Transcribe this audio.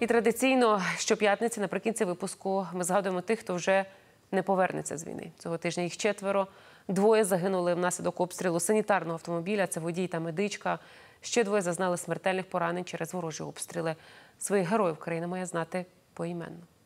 І традиційно щоп'ятниці наприкінці випуску ми згадуємо тих, хто вже не повернеться з війни. Цього тижня їх четверо. Двоє загинули внаслідок обстрілу санітарного автомобіля. Це водій та медичка. Ще двоє зазнали смертельних поранень через ворожі обстріли. Своїх героїв країна має знати поіменно.